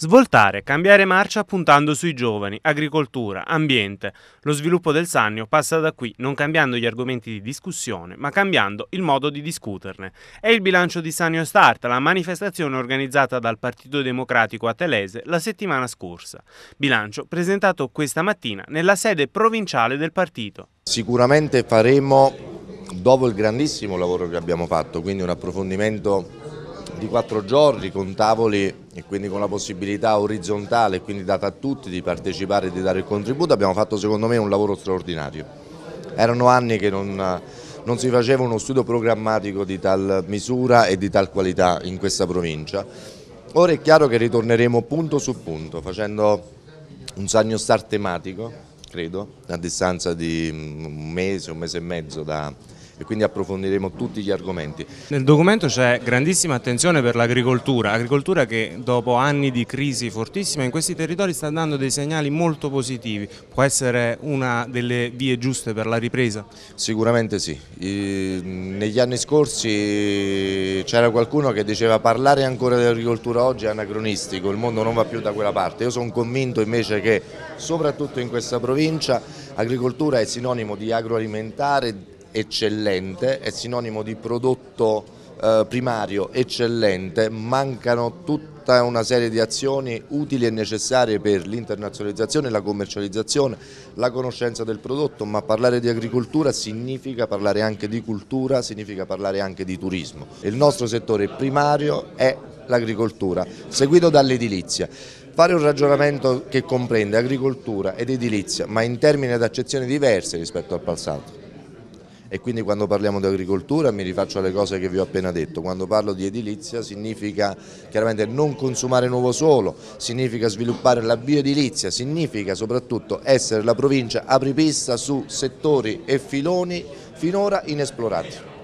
Svoltare, cambiare marcia puntando sui giovani, agricoltura, ambiente. Lo sviluppo del Sannio passa da qui, non cambiando gli argomenti di discussione, ma cambiando il modo di discuterne. È il bilancio di Sannio Start, la manifestazione organizzata dal Partito Democratico a Telese la settimana scorsa. Bilancio presentato questa mattina nella sede provinciale del partito. Sicuramente faremo, dopo il grandissimo lavoro che abbiamo fatto, quindi un approfondimento di quattro giorni con tavoli e quindi con la possibilità orizzontale, quindi data a tutti di partecipare e di dare il contributo, abbiamo fatto secondo me un lavoro straordinario. Erano anni che non, non si faceva uno studio programmatico di tal misura e di tal qualità in questa provincia. Ora è chiaro che ritorneremo punto su punto facendo un sagno star tematico, credo, a distanza di un mese, un mese e mezzo da, e quindi approfondiremo tutti gli argomenti. Nel documento c'è grandissima attenzione per l'agricoltura, agricoltura che dopo anni di crisi fortissima in questi territori sta dando dei segnali molto positivi, può essere una delle vie giuste per la ripresa? Sicuramente sì, negli anni scorsi c'era qualcuno che diceva parlare ancora dell'agricoltura oggi è anacronistico, il mondo non va più da quella parte, io sono convinto invece che soprattutto in questa provincia agricoltura è sinonimo di agroalimentare, eccellente, è sinonimo di prodotto eh, primario eccellente, mancano tutta una serie di azioni utili e necessarie per l'internazionalizzazione, la commercializzazione, la conoscenza del prodotto, ma parlare di agricoltura significa parlare anche di cultura, significa parlare anche di turismo. Il nostro settore primario è l'agricoltura, seguito dall'edilizia. Fare un ragionamento che comprende agricoltura ed edilizia, ma in termini ed accezioni diverse rispetto al passato e quindi quando parliamo di agricoltura mi rifaccio alle cose che vi ho appena detto, quando parlo di edilizia significa chiaramente non consumare nuovo suolo, significa sviluppare la bioedilizia, significa soprattutto essere la provincia apripista su settori e filoni finora inesplorati.